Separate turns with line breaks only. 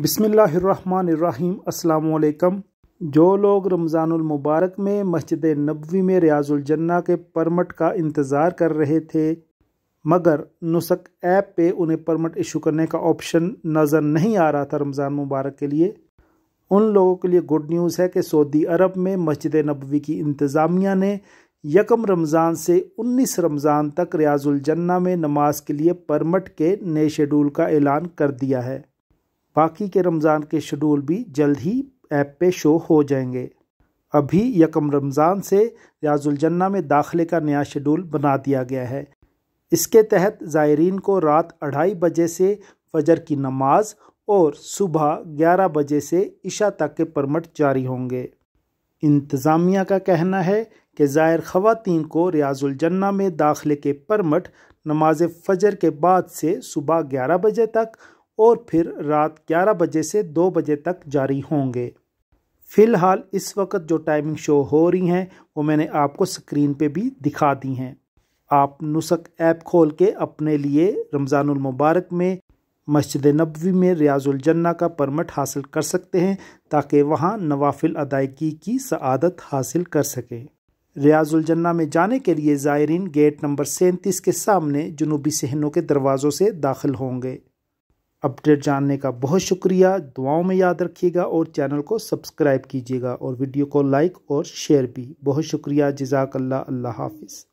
बिसमीम् अल्लाम जो लोग रमज़ानमबारक में मस्जिद नबवी में रियाजुलजन्ना के परमट का इंतज़ार कर रहे थे मगर नुसक ऐप पे उन्हें परमट इशू करने का ऑप्शन नज़र नहीं आ रहा था रमज़ान मुबारक के लिए उन लोगों के लिए गुड न्यूज़ है कि सऊदी अरब में मस्जिद नबवी की इंतज़ामिया ने यकम रमज़ान से 19 रमज़ान तक रियाजुलजन्ना में नमाज के लिए परमट के नए शेड्यूल का ऐलान कर दिया है बाकी के रमज़ान के शेड्यूल भी जल्द ही ऐप पे शो हो जाएंगे अभी यकम रमज़ान से रियाजुलजन्ना में दाखिले का नया शेड्यूल बना दिया गया है इसके तहत ज़ायरीन को रात अढ़ाई बजे से फजर की नमाज और सुबह ग्यारह बजे से इशा तक के परमट जारी होंगे इंतज़ामिया का कहना है कि ज़ायर ख़वातीन को रियाजुलजन्ना में दाखिले के परमट नमाज फ़जर के बाद से सुबह ग्यारह बजे तक और फिर रात 11 बजे से 2 बजे तक जारी होंगे फ़िलहाल इस वक्त जो टाइमिंग शो हो रही हैं वो मैंने आपको स्क्रीन पे भी दिखा दी हैं आप नुसक ऐप खोल के अपने लिए रमज़ानुल मुबारक में मस्जिद नबवी में रियाजुल जन्ना का परमट हासिल कर सकते हैं ताकि वहाँ नवाफिल अदायगी की सआदत हासिल कर सकें रियाजुल जन्ना में जाने के लिए ज़ायरीन गेट नंबर सैंतीस के सामने जनूबी सहनों के दरवाज़ों से दाखिल होंगे अपडेट जानने का बहुत शुक्रिया दुआओं में याद रखिएगा और चैनल को सब्सक्राइब कीजिएगा और वीडियो को लाइक और शेयर भी बहुत शुक्रिया जजाकल्ला अल्लाह हाफिज़